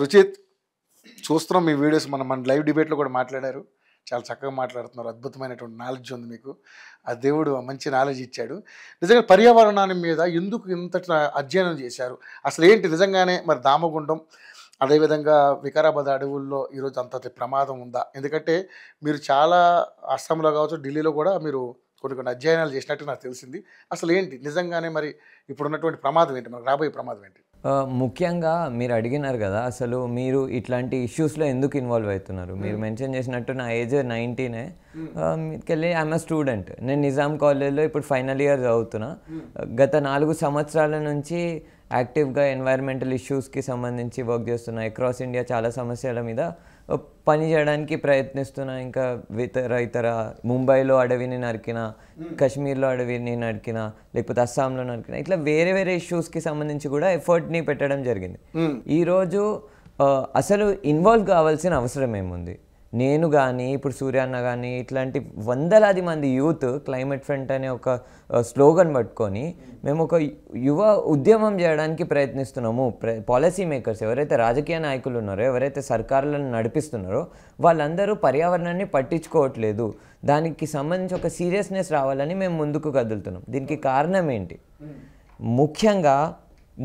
రుచిత్ చూస్తున్నాం మీ వీడియోస్ మనం మన లైవ్ డిబేట్లో కూడా మాట్లాడారు చాలా చక్కగా మాట్లాడుతున్నారు అద్భుతమైనటువంటి నాలెడ్జ్ ఉంది మీకు ఆ దేవుడు మంచి నాలెడ్జ్ ఇచ్చాడు నిజంగా పర్యావరణాన్ని మీద ఎందుకు ఇంత అధ్యయనం చేశారు అసలు ఏంటి నిజంగానే మరి దామగుండం అదేవిధంగా వికారాబాద్ అడవుల్లో ఈరోజు అంత ప్రమాదం ఉందా ఎందుకంటే మీరు చాలా అస్సాంలో కావచ్చు ఢిల్లీలో కూడా మీరు కొన్ని కొన్ని అధ్యయనాలు చేసినట్టు నాకు తెలిసింది అసలు ఏంటి నిజంగానే మరి ఇప్పుడున్నటువంటి ప్రమాదం ఏంటి మనకు రాబోయే ప్రమాదం ఏంటి ముఖ్యంగా మీరు అడిగినారు కదా అసలు మీరు ఇట్లాంటి ఇష్యూస్లో ఎందుకు ఇన్వాల్వ్ అవుతున్నారు మీరు మెన్షన్ చేసినట్టు నా ఏజ్ నైన్టీనే మీకెళ్ళి ఐఎమ్ స్టూడెంట్ నేను నిజాం కాలేజ్లో ఇప్పుడు ఫైనల్ ఇయర్ చదువుతున్నా గత నాలుగు సంవత్సరాల నుంచి యాక్టివ్గా ఎన్వైర్మెంటల్ ఇష్యూస్కి సంబంధించి వర్క్ చేస్తున్నా అక్రాస్ ఇండియా చాలా సమస్యల మీద పని చేయడానికి ప్రయత్నిస్తున్నా ఇంకా ఇతర ఇతర ముంబైలో అడవిని నరికిన కశ్మీర్లో అడవిని నరికిన లేకపోతే అస్సాంలో నరికిన ఇట్లా వేరే వేరే ఇష్యూస్కి సంబంధించి కూడా ఎఫర్ట్ని పెట్టడం జరిగింది ఈరోజు అసలు ఇన్వాల్వ్ కావాల్సిన అవసరం ఏముంది నేను కానీ ఇప్పుడు సూర్యాన్న కానీ ఇట్లాంటి వందలాది మంది యూత్ క్లైమేట్ ఫ్రంట్ అనే ఒక స్లోగన్ పట్టుకొని మేము ఒక యువ ఉద్యమం చేయడానికి ప్రయత్నిస్తున్నాము పాలసీ మేకర్స్ ఎవరైతే రాజకీయ నాయకులు ఉన్నారో ఎవరైతే సర్కారులను నడిపిస్తున్నారో వాళ్ళందరూ పర్యావరణాన్ని పట్టించుకోవట్లేదు దానికి సంబంధించి ఒక సీరియస్నెస్ రావాలని మేము ముందుకు కదులుతున్నాం దీనికి కారణం ఏంటి ముఖ్యంగా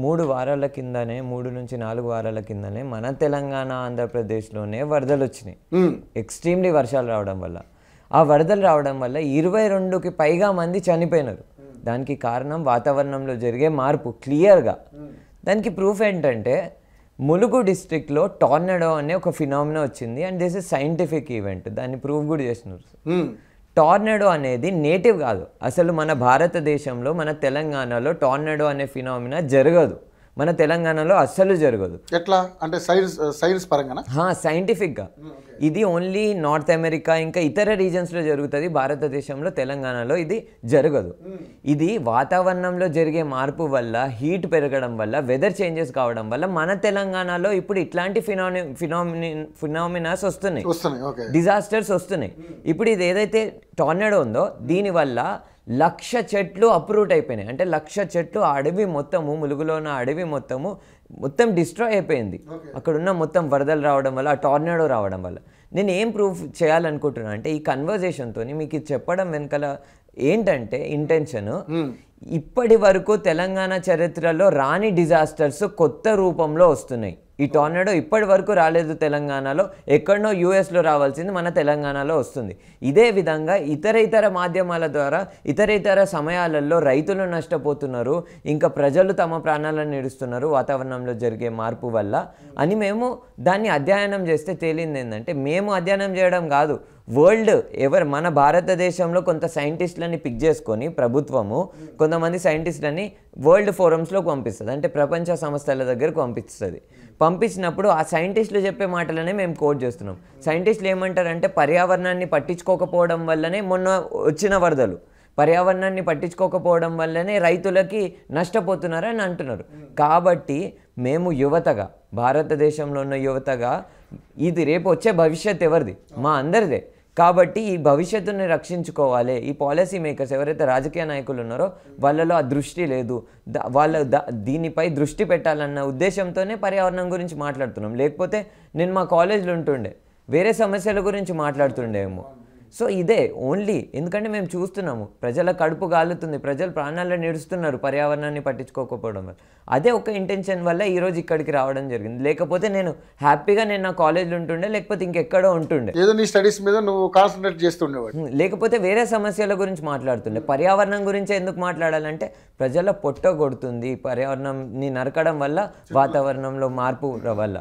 మూడు వారాల కిందనే మూడు నుంచి నాలుగు వారాల కిందనే మన తెలంగాణ ఆంధ్రప్రదేశ్లోనే వరదలు వచ్చినాయి ఎక్స్ట్రీమ్లీ వర్షాలు రావడం వల్ల ఆ వరదలు రావడం వల్ల ఇరవై రెండుకి పైగా మంది చనిపోయినారు దానికి కారణం వాతావరణంలో జరిగే మార్పు క్లియర్గా దానికి ప్రూఫ్ ఏంటంటే ములుగు డిస్ట్రిక్ట్లో టోర్నడో అనే ఒక ఫినామినా వచ్చింది and this is scientific event దాన్ని ప్రూఫ్ కూడా చేసినారు టార్నడో అనేది నేటివ్ కాదు అసలు మన భారతదేశంలో మన తెలంగాణలో టార్నడో అనే ఫినామినా జరగదు మన తెలంగాణలో అస్సలు జరగదు ఎట్లా అంటే సైన్స్ సైన్స్ పరంగా సైంటిఫిక్గా ఇది ఓన్లీ నార్త్ అమెరికా ఇంకా ఇతర రీజన్స్లో జరుగుతుంది భారతదేశంలో తెలంగాణలో ఇది జరగదు ఇది వాతావరణంలో జరిగే మార్పు వల్ల హీట్ పెరగడం వల్ల వెదర్ చేంజెస్ కావడం వల్ల మన తెలంగాణలో ఇప్పుడు ఇట్లాంటి ఫినామి ఫినామిని ఫినామినాస్ వస్తున్నాయి డిజాస్టర్స్ వస్తున్నాయి ఇప్పుడు ఇది ఏదైతే టార్నడో ఉందో దీనివల్ల లక్ష చెట్లు అప్రూట్ అయిపోయినాయి అంటే లక్ష చెట్లు ఆ అడవి మొత్తము ములుగులో ఉన్న అడవి మొత్తము మొత్తం డిస్ట్రాయ్ అయిపోయింది అక్కడ ఉన్న మొత్తం వరదలు రావడం వల్ల ఆ టోర్నాడో రావడం వల్ల నేను ఏం ప్రూఫ్ చేయాలనుకుంటున్నాను అంటే ఈ కన్వర్జేషన్తో మీకు చెప్పడం వెనకాల ఏంటంటే ఇంటెన్షన్ ఇప్పటి వరకు తెలంగాణ చరిత్రలో రాని డిజాస్టర్స్ కొత్త రూపంలో వస్తున్నాయి ఈ టోర్నడో ఇప్పటి వరకు రాలేదు తెలంగాణలో ఎక్కడనో యూఎస్లో రావాల్సింది మన తెలంగాణలో వస్తుంది ఇదే విధంగా ఇతర ఇతర మాధ్యమాల ద్వారా ఇతర ఇతర సమయాలలో రైతులు నష్టపోతున్నారు ఇంకా ప్రజలు తమ ప్రాణాలను నిడుస్తున్నారు వాతావరణంలో జరిగే మార్పు వల్ల అని మేము దాన్ని అధ్యయనం చేస్తే తేలింది ఏంటంటే మేము అధ్యయనం చేయడం కాదు వరల్డ్ ఎవరు మన భారతదేశంలో కొంత సైంటిస్టులని పిక్ చేసుకొని ప్రభుత్వము కొంతమంది సైంటిస్టులని వరల్డ్ ఫోరమ్స్లోకి పంపిస్తుంది అంటే ప్రపంచ సంస్థల దగ్గరకు పంపిస్తుంది పంపించినప్పుడు ఆ సైంటిస్టులు చెప్పే మాటలనే మేము కోట్ చేస్తున్నాం సైంటిస్టులు ఏమంటారంటే పర్యావరణాన్ని పట్టించుకోకపోవడం వల్లనే మొన్న వచ్చిన వరదలు పర్యావరణాన్ని పట్టించుకోకపోవడం వల్లనే రైతులకి నష్టపోతున్నారని అంటున్నారు కాబట్టి మేము యువతగా భారతదేశంలో ఉన్న యువతగా ఇది రేపు వచ్చే భవిష్యత్ ఎవరిది మా అందరిదే కాబట్టి ఈ భవిష్యత్తుని రక్షించుకోవాలి ఈ పాలసీ మేకర్స్ ఎవరైతే రాజకీయ నాయకులు ఉన్నారో వాళ్ళలో ఆ దృష్టి లేదు వాళ్ళ దీనిపై దృష్టి పెట్టాలన్న ఉద్దేశంతోనే పర్యావరణం గురించి మాట్లాడుతున్నాం లేకపోతే నేను మా కాలేజీలో ఉంటుండే వేరే సమస్యల గురించి మాట్లాడుతుండేమో సో ఇదే ఓన్లీ ఎందుకంటే మేము చూస్తున్నాము ప్రజల కడుపు గాలుతుంది ప్రజలు ప్రాణాలను నిడుస్తున్నారు పర్యావరణాన్ని పట్టించుకోకపోవడం వల్ల అదే ఒక ఇంటెన్షన్ వల్ల ఈరోజు ఇక్కడికి రావడం జరిగింది లేకపోతే నేను హ్యాపీగా నేను నా కాలేజ్లో ఉంటుండే లేకపోతే ఇంకెక్కడో ఉంటుండే ఏదో నీ స్టడీస్ మీద నువ్వు కాన్సన్ట్రేట్ చేస్తుండేవాడు లేకపోతే వేరే సమస్యల గురించి మాట్లాడుతుండే పర్యావరణం గురించి ఎందుకు మాట్లాడాలంటే ప్రజల పొట్ట కొడుతుంది పర్యావరణంని నరకడం వల్ల వాతావరణంలో మార్పు వల్ల